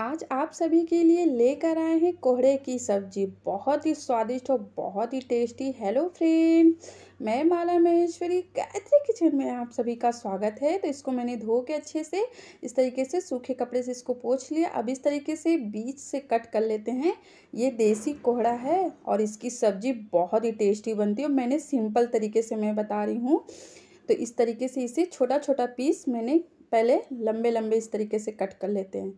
आज आप सभी के लिए लेकर आए हैं कोहड़े की सब्जी बहुत ही स्वादिष्ट और बहुत ही टेस्टी हेलो फ्रेंड मैं माला महेश्वरी गायत्री किचन में आप सभी का स्वागत है तो इसको मैंने धो के अच्छे से इस तरीके से सूखे कपड़े से इसको पोछ लिया अब इस तरीके से बीच से कट कर लेते हैं ये देसी कोहड़ा है और इसकी सब्जी बहुत ही टेस्टी बनती है मैंने सिंपल तरीके से मैं बता रही हूँ तो इस तरीके से इसे छोटा छोटा पीस मैंने पहले लंबे लंबे इस तरीके से कट कर लेते हैं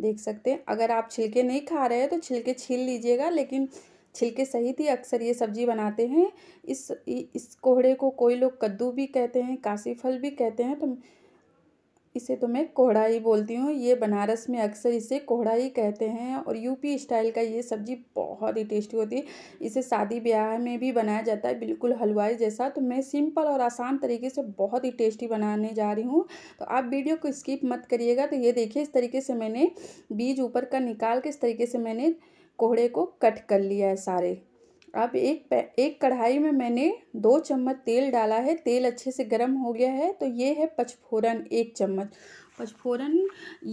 देख सकते हैं अगर आप छिलके नहीं खा रहे हैं तो छिलके छील लीजिएगा लेकिन छिलके सहित ही अक्सर ये सब्जी बनाते हैं इस इस कोहड़े को कोई लोग कद्दू भी कहते हैं काशी फल भी कहते हैं तो इसे तो मैं कोहड़ा ही बोलती हूँ ये बनारस में अक्सर इसे कोहड़ा ही कहते हैं और यूपी स्टाइल का ये सब्ज़ी बहुत ही टेस्टी होती है इसे शादी ब्याह में भी बनाया जाता है बिल्कुल हलवाई जैसा तो मैं सिंपल और आसान तरीके से बहुत ही टेस्टी बनाने जा रही हूँ तो आप वीडियो को स्किप मत करिएगा तो ये देखिए इस तरीके से मैंने बीज ऊपर का निकाल के इस तरीके से मैंने कोहड़े को कट कर लिया है सारे अब एक एक कढ़ाई में मैंने दो चम्मच तेल डाला है तेल अच्छे से गर्म हो गया है तो ये है पचफोरन एक चम्मच पचफोरन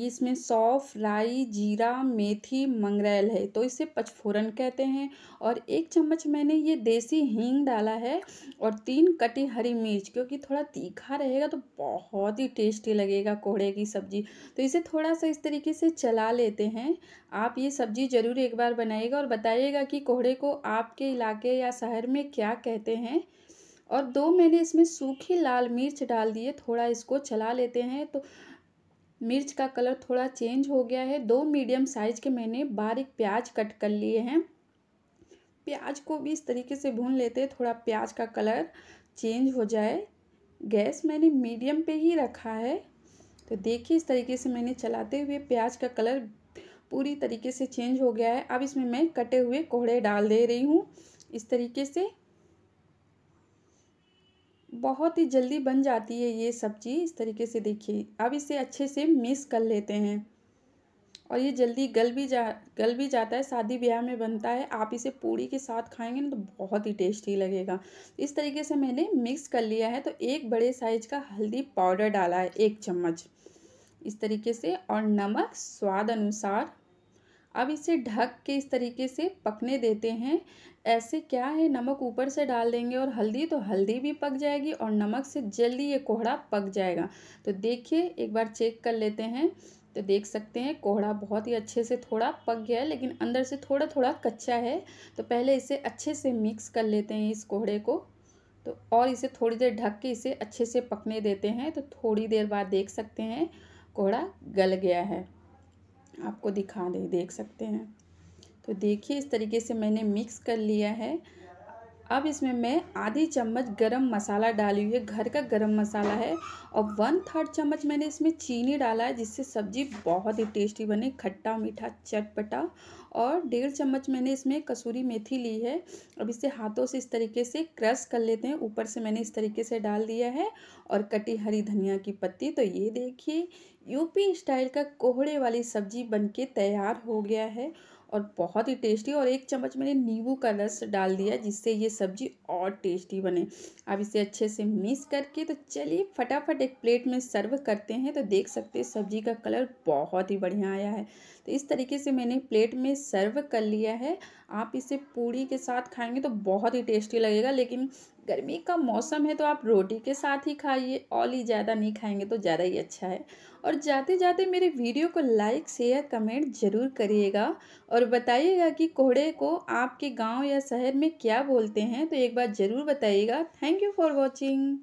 इसमें सौफ राई जीरा मेथी मंगरेल है तो इसे पचफोरन कहते हैं और एक चम्मच मैंने ये देसी हींग डाला है और तीन कटी हरी मिर्च क्योंकि थोड़ा तीखा रहेगा तो बहुत ही टेस्टी लगेगा कोहड़े की सब्ज़ी तो इसे थोड़ा सा इस तरीके से चला लेते हैं आप ये सब्ज़ी ज़रूर एक बार बनाइएगा और बताइएगा कि कोहड़े को आपके इलाके या शहर में क्या कहते हैं और दो मैंने इसमें सूखी लाल मिर्च डाल दिए थोड़ा इसको चला लेते हैं तो मिर्च का कलर थोड़ा चेंज हो गया है दो मीडियम साइज के मैंने बारीक प्याज कट कर लिए हैं प्याज को भी इस तरीके से भून लेते हैं थोड़ा प्याज का कलर चेंज हो जाए गैस मैंने मीडियम पे ही रखा है तो देखिए इस तरीके से मैंने चलाते हुए प्याज का कलर पूरी तरीके से चेंज हो गया है अब इसमें मैं कटे हुए कोहड़े डाल दे रही हूँ इस तरीके से बहुत ही जल्दी बन जाती है ये सब्ज़ी इस तरीके से देखिए अब इसे अच्छे से मिक्स कर लेते हैं और ये जल्दी गल भी जा गल भी जाता है शादी ब्याह में बनता है आप इसे पूड़ी के साथ खाएंगे ना तो बहुत ही टेस्टी लगेगा इस तरीके से मैंने मिक्स कर लिया है तो एक बड़े साइज का हल्दी पाउडर डाला है एक चम्मच इस तरीके से और नमक स्वाद अनुसार अब इसे ढक के इस तरीके से पकने देते हैं ऐसे क्या है नमक ऊपर से डाल देंगे और हल्दी तो हल्दी भी पक जाएगी और नमक से जल्दी ये कोहड़ा पक जाएगा तो देखिए एक बार चेक कर लेते हैं तो देख सकते हैं कोहड़ा बहुत ही अच्छे से थोड़ा पक गया है लेकिन अंदर से थोड़ा थोड़ा कच्चा है तो पहले इसे अच्छे से मिक्स कर लेते हैं इस कोहड़े को तो और इसे थोड़ी देर ढक के इसे अच्छे से पकने देते हैं तो थोड़ी देर बाद देख सकते हैं कोहड़ा गल गया है आपको दिखा दे देख सकते हैं तो देखिए इस तरीके से मैंने मिक्स कर लिया है अब इसमें मैं आधी चम्मच गरम मसाला डाली हुई है घर का गरम मसाला है और वन थर्ड चम्मच मैंने इसमें चीनी डाला है जिससे सब्जी बहुत ही टेस्टी बने खट्टा मीठा चटपटा और डेढ़ चम्मच मैंने इसमें कसूरी मेथी ली है अब इसे हाथों से इस तरीके से क्रश कर लेते हैं ऊपर से मैंने इस तरीके से डाल दिया है और कटी हरी धनिया की पत्ती तो ये देखिए यूपी स्टाइल का कोहड़े वाली सब्जी बनके तैयार हो गया है और बहुत ही टेस्टी और एक चम्मच मैंने नींबू का रस डाल दिया जिससे ये सब्जी और टेस्टी बने अब इसे अच्छे से मिक्स करके तो चलिए फटाफट एक प्लेट में सर्व करते हैं तो देख सकते हैं सब्जी का कलर बहुत ही बढ़िया आया है तो इस तरीके से मैंने प्लेट में सर्व कर लिया है आप इसे पूड़ी के साथ खाएंगे तो बहुत ही टेस्टी लगेगा लेकिन गर्मी का मौसम है तो आप रोटी के साथ ही खाइए ऑल ही ज़्यादा नहीं खाएंगे तो ज़्यादा ही अच्छा है और जाते जाते मेरे वीडियो को लाइक शेयर कमेंट ज़रूर करिएगा और बताइएगा कि कोहड़े को आपके गांव या शहर में क्या बोलते हैं तो एक बार ज़रूर बताइएगा थैंक यू फॉर वॉचिंग